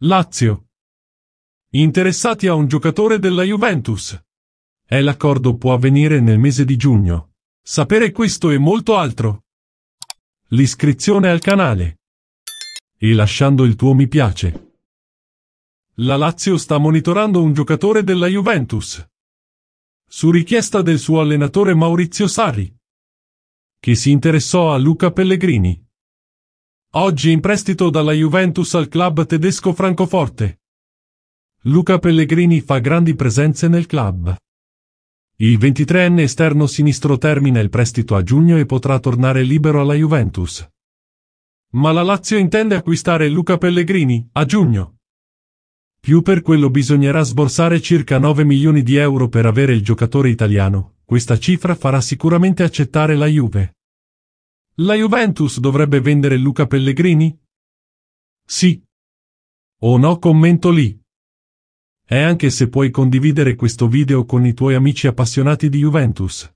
Lazio. Interessati a un giocatore della Juventus. E l'accordo può avvenire nel mese di giugno. Sapere questo e molto altro. L'iscrizione al canale. E lasciando il tuo mi piace. La Lazio sta monitorando un giocatore della Juventus. Su richiesta del suo allenatore Maurizio Sarri. Che si interessò a Luca Pellegrini. Oggi in prestito dalla Juventus al club tedesco Francoforte. Luca Pellegrini fa grandi presenze nel club. Il 23enne esterno sinistro termina il prestito a giugno e potrà tornare libero alla Juventus. Ma la Lazio intende acquistare Luca Pellegrini a giugno. Più per quello bisognerà sborsare circa 9 milioni di euro per avere il giocatore italiano. Questa cifra farà sicuramente accettare la Juve. La Juventus dovrebbe vendere Luca Pellegrini? Sì. O no commento lì. E anche se puoi condividere questo video con i tuoi amici appassionati di Juventus.